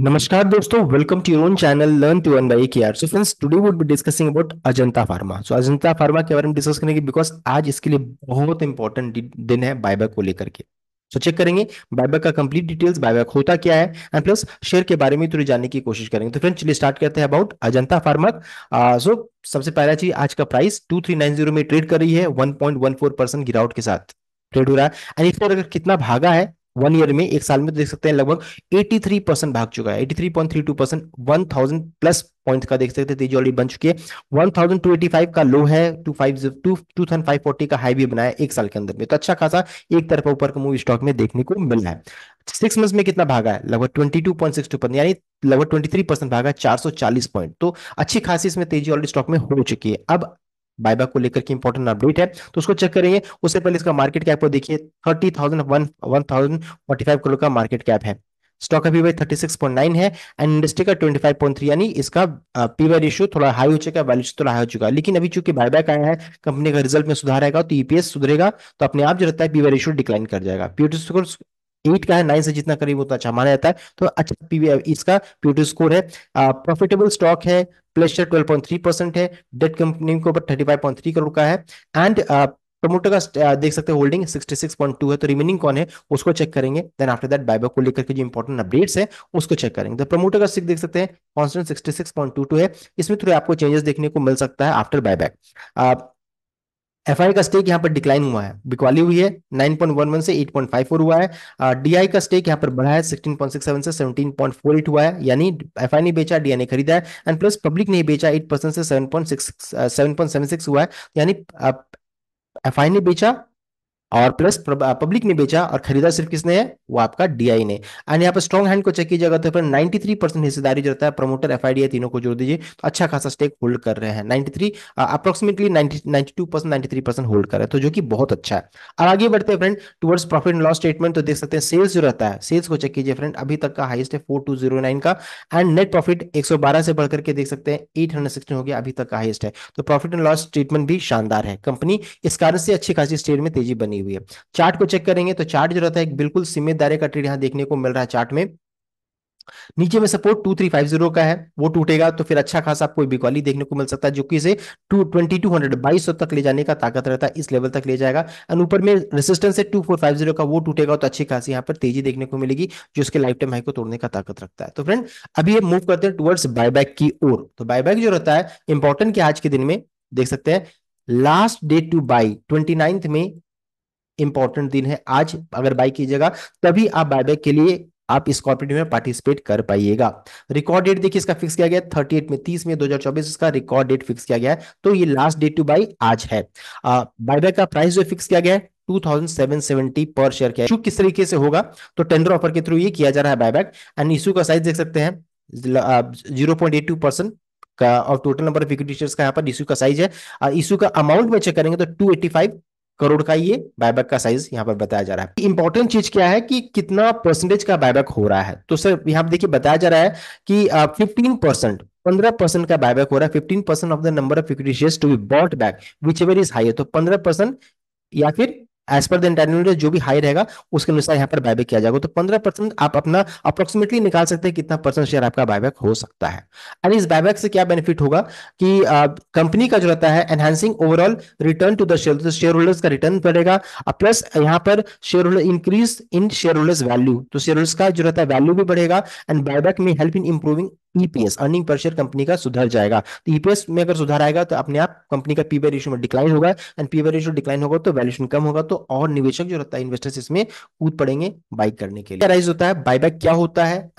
नमस्कार दोस्तों welcome to your channel learn to one Earn by AKR. So friends today would be discussing about Ajanta Pharma so Ajanta Pharma के बारे में discuss करेंगे because आज इसके लिए बहुत इंपॉर्टेंट दिन है बायबैक को लेकर के सो चेक करेंगे बायबैक का कंप्लीट डिटेल्स बायबैक होता क्या है एंड प्लस शेयर के बारे में थोड़ी जानने की कोशिश करेंगे तो फ्रेंड्स चलिए स्टार्ट करते हैं अबाउट अजंता फार्मा सो सबसे पहला चीज आज का price two three nine zero में ट्रेड कर रही है फोर परसेंट गिरावट के साथ ट्रेड हो रहा है एंड पर अगर कितना भागा है वन ईयर में एक साल में तो देख सकते हैं लगभग 83 परसेंट भाग चुका है 83.32 percent one thousand plus point का देख सकते हैं ऑलरेडी बन चुकी है 1285 का लो है 2540 का हाई भी बनाया एक साल के अंदर में तो अच्छा खासा एक तरफा ऊपर का मूव स्टॉक में देखने को मिल रहा है सिक्स मंथ्स में कितना भागा है लगभग twenty two point six two percent यानी लगभग ट्वेंटी थ्री परसेंट भागा चार सौ चालीस पॉइंट तो अच्छी खासी इसमें तेजी ऑलरेडी स्टॉक में हो चुकी है अब बायबैक को लेकर की इंपॉर्टेंट अपडेट है तो उसको चेक करेंगे उससे पहले इसका मार्केट कैप को देखिए थर्टी थाउजेंड वन करोड़ का मार्केट कैप है स्टॉक का PY thirty six point nine है एंड इंडस्ट्री का ट्वेंटी फाइव पॉइंट थ्री यानी इसका पीवाई रेशियो थोड़ा हाई हो चुका है वैल्यूशन थोड़ा हाई हो चुका है लेकिन अभी चूंकि बायबैक आया है कंपनी का रिजल्ट में सुधार आएगा तो ईपीएस e सुधरेगा तो अपने आप जो रहता है पीवाई रेशियो डिक्लाइन कर जाएगा प्यूटी स्कोर एट का है नाइन से जितना करीब उतना अच्छा माना जाता है तो अच्छा पीवी इसका प्यूटी स्कोर है प्रॉफिटेबल स्टॉक है plus share twelve point three percent है डेट कंपनी के ऊपर thirty five point three crore का है एंड प्रमोटर uh, का uh, देख सकते हैं होल्डिंग 66.2 है तो रिमेनिंग कौन है उसको चेक करेंगे देन आफ्टर दैट बायबैक को लेकर के जो इंपॉर्टेंट अपडेट्स है उसको चेक करेंगे तो प्रमोटर का स्टिक देख सकते हैं कॉन्स्टेंट 66.22 है इसमें थोड़े आपको चेंजेस देखने को मिल सकता है आफ्टर बायबैक एफ का स्टेक यहाँ पर डिक्लाइन हुआ है बिकवाली हुई है 9.11 से 8.54 हुआ है डीआई uh, का स्टेक यहाँ पर बढ़ा है 16.67 से 17.48 हुआ है यानी एफ ने बेचा डीआई ने खरीदा है एंड प्लस पब्लिक ने बेचा 8 परसेंट से 7.6 7.76 uh, हुआ है यानी एफ uh, ने बेचा और प्लस पब्लिक ने बेचा और खरीदा सिर्फ किसने है वो आपका डीआई ने एंड यहाँ पर स्ट्रॉन्ग हैंड को चेक कीजिएगा तो नाइन्टी थ्री परसेंट हिस्सेदारी जो रहता है प्रमोटर एफ तीनों को जोड़ दीजिए तो अच्छा खासा स्टेक होल्ड कर रहे हैं 93 three approximately ninety two percent ninety three percent hold कर रहे हैं तो जो कि बहुत अच्छा है और आगे बढ़ते हैं friend towards profit and loss statement तो देख सकते हैं सेल्स जो रहता है सेल्स को चेक कीजिए फ्रेंड अभी तक का हाइस्ट है फोर टू जीरो नाइन का एंड नेट प्रॉफिट एक सौ बारह से बढ़ करके देख सकते हैं एट हंड्रेड सिक्सटीन हो गया अभी तक का हाइस्ट है तो प्रॉफिट एंड लॉस स्टेटमेंट भी शानदार है कंपनी इस कारण से अच्छी खासी स्टेट में तेजी बनी बनी हुई है चार्ट को चेक करेंगे तो चार्ट जो रहता है बिल्कुल सीमित दायरे का ट्रेड यहाँ देखने को मिल रहा है चार्ट में नीचे में support two three five zero का है वो टूटेगा तो फिर अच्छा खासा आपको बिकवाली देखने को मिल सकता है जो कि इसे टू ट्वेंटी टू हंड्रेड बाईस सौ तक ले जाने का ताकत रहता है इस लेवल तक ले जाएगा एंड ऊपर में रेसिस्टेंस है टू फोर फाइव जीरो का वो टूटेगा तो अच्छी खासी यहां पर तेजी देखने को मिलेगी जो उसके लाइफ टाइम हाई को तोड़ने का ताकत रखता है तो फ्रेंड अभी ये मूव करते हैं टुवर्ड्स बायबैक की ओर तो बायबैक जो रहता है इंपॉर्टेंट क्या आज के दिन में देख सकते हैं last date to buy twenty ninth में इंपॉर्टेंट दिन है आज अगर बाय कीजिएगा तभी आप बायबैक के लिए आप इस कॉपरेटिव में पार्टिसिपेट कर पाइएगा रिकॉर्ड डेट देखिए इसका फिक्स किया गया थर्टी एट में तीस में दो हजार चौबीस इसका रिकॉर्ड डेट फिक्स किया गया है तो ये लास्ट डेट टू बाई आज है बायबैक का प्राइस जो फिक्स किया गया है 2770 पर शेयर क्या इशू किस तरीके से होगा तो टेंडर ऑफर के थ्रू ये किया जा रहा है बायबैक एंड इशू का साइज देख सकते हैं जीरो पॉइंट परसेंट का और total number of equity shares का यहाँ पर इशू का साइज है इशू का अमाउंट में चेक करेंगे तो 285 करोड़ का ये बायबैक का साइज यहाँ पर बताया जा रहा है इंपॉर्टेंट चीज क्या है कि कितना परसेंटेज का बायबैक हो रहा है तो सर यहाँ पर देखिए बताया जा रहा है कि फिफ्टीन परसेंट पंद्रह परसेंट का बायबैक हो रहा है fifteen percent of the number of equities to be bought back whichever is high तो पंद्रह परसेंट या फिर एज पर इंटरनल जो भी हाई रहेगा उसके अनुसार यहाँ पर बायबैक किया जाएगा तो पंद्रह परसेंट आप अपना अप्रोक्सीमेटली निकाल सकते हैं कितना परसेंट शेयर आपका बायबैक हो सकता है एंड इस बायबैक से क्या बेनिफिट होगा कि कंपनी का जो रहता है enhancing overall return to the share holders का रिटर्न बढ़ेगा प्लस यहाँ पर share holder increase in share holders value तो शेयर होल्डर्स का जो रहता है वैल्यू भी बढ़ेगा एंड बायबैक में help in improving EPS earning पर शेयर कंपनी का सुधर जाएगा तो ईपीएस e में अगर सुधार आएगा तो अपने आप कंपनी का पीबी रेशियो में डिक्लाइन होगा एंड पीबी रेशियो डिक्लाइन होगा तो वैल्यूशन कम होगा तो और निवेशक जो रहता है इन्वेस्टर्स इसमें कूद पड़ेंगे बाइक करने के लिए राइज होता है बाईबैक क्या होता है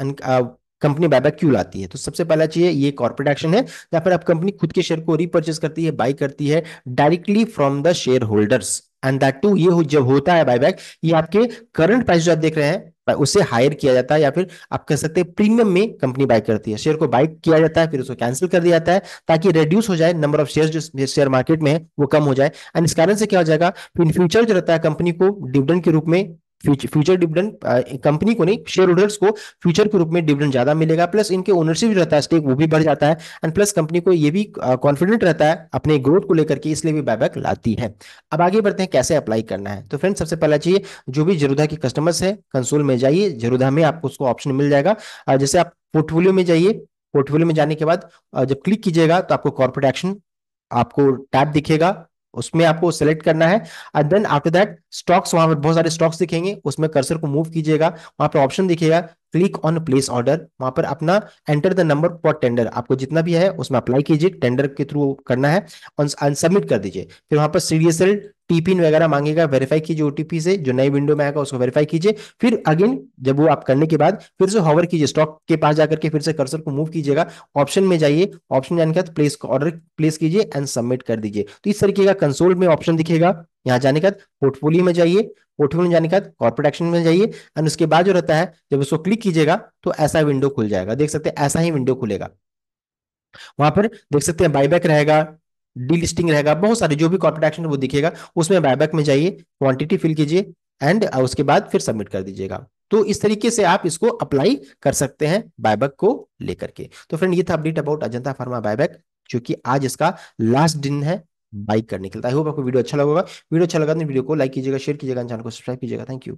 कंपनी बायबैक uh, क्यों लाती है तो सबसे पहला चाहिए ये कॉर्पोरेट एक्शन है या फिर आप कंपनी खुद के शेयर को रिपर्चेस करती है बाई करती है directly from the share holders and that too ये जब होता है बायबैक ये आपके करंट प्राइस जो आप देख रहे हैं उसे हायर किया जाता है या फिर आप कह सकते हैं प्रीमियम में कंपनी बाय करती है शेयर को बाय किया जाता है फिर उसको कैंसिल कर दिया जाता है ताकि रेड्यूस हो जाए नंबर ऑफ शेयर जो शेयर मार्केट में है वो कम हो जाए एंड इस कारण से क्या हो जाएगा फिर इन फ्यूचर जो रहता है कंपनी को डिविडेंड के रूप में फ्यूचर डिविडेंड कंपनी को नहीं शेयर होल्डर्स को फ्यूचर के रूप में डिविडेंड ज्यादा मिलेगा प्लस इनके ओनरशिप रहता है स्टेक वो भी बढ़ जाता है एंड प्लस कंपनी को ये भी कॉन्फिडेंट uh, रहता है अपने ग्रोथ को लेकर के इसलिए भी बायबैक लाती है अब आगे बढ़ते हैं कैसे अप्लाई करना है तो फ्रेंड सबसे पहला चाहिए जो भी जरूदा के कस्टमर्स है कंसोल में जाइए जरूदा में आपको उसको ऑप्शन मिल जाएगा uh, जैसे आप पोर्टफोलियो में जाइए पोर्टफोलियो में जाने के बाद uh, जब क्लिक कीजिएगा तो आपको कॉर्पोरेट एक्शन आपको टैब दिखेगा उसमें आपको सेलेक्ट करना है and then after that stocks वहां पर बहुत सारे स्टॉक्स दिखेंगे उसमें कर्सर को मूव कीजिएगा वहां पर ऑप्शन दिखेगा क्लिक ऑन प्लेस ऑर्डर वहां पर अपना enter the number for tender आपको जितना भी है उसमें अप्लाई कीजिए टेंडर के थ्रू करना है और सबमिट कर दीजिए फिर वहां पर सीडीएसएल टीपिन वगैरह मांगेगा वेरीफाई कीजिए ओटीपी से जो नई विंडो में आएगा उसको वेरीफाई कीजिए फिर अगेन जब वो आप करने के बाद फिर से हॉवर कीजिए स्टॉक के पास जाकर के फिर से कर्सर को मूव कीजिएगा ऑप्शन में जाइए ऑप्शन जाने के बाद प्लेस ऑर्डर प्लेस कीजिए एंड सबमिट कर दीजिए तो इस तरीके का कंसोल में ऑप्शन दिखेगा यहाँ जाने के बाद पोर्टफोलियो में जाइए पोर्टफोलियो में जाने के बाद कॉर्पोरेट एक्शन में जाइए एंड उसके बाद जो रहता है जब उसको क्लिक कीजिएगा तो ऐसा विंडो खुल जाएगा देख सकते हैं ऐसा ही विंडो खुलेगा वहां पर देख सकते हैं बाईबैक रहेगा डीलिस्टिंग रहेगा बहुत सारे जो भी कॉर्पोरेट एक्शन वो दिखेगा उसमें बायबैक में जाइए क्वांटिटी फिल कीजिए एंड uh, उसके बाद फिर सबमिट कर दीजिएगा तो इस तरीके से आप इसको अप्लाई कर सकते हैं बायबैक को लेकर के तो फ्रेंड ये था update about Ajanta Pharma buyback जो कि आज इसका लास्ट दिन है बाइक करने के लिए आई होप आपको वीडियो अच्छा लगेगा वीडियो अच्छा लगा तो वीडियो को लाइक कीजिएगा शेयर कीजिएगा चैनल को सब्सक्राइब कीजिएगा थैंक यू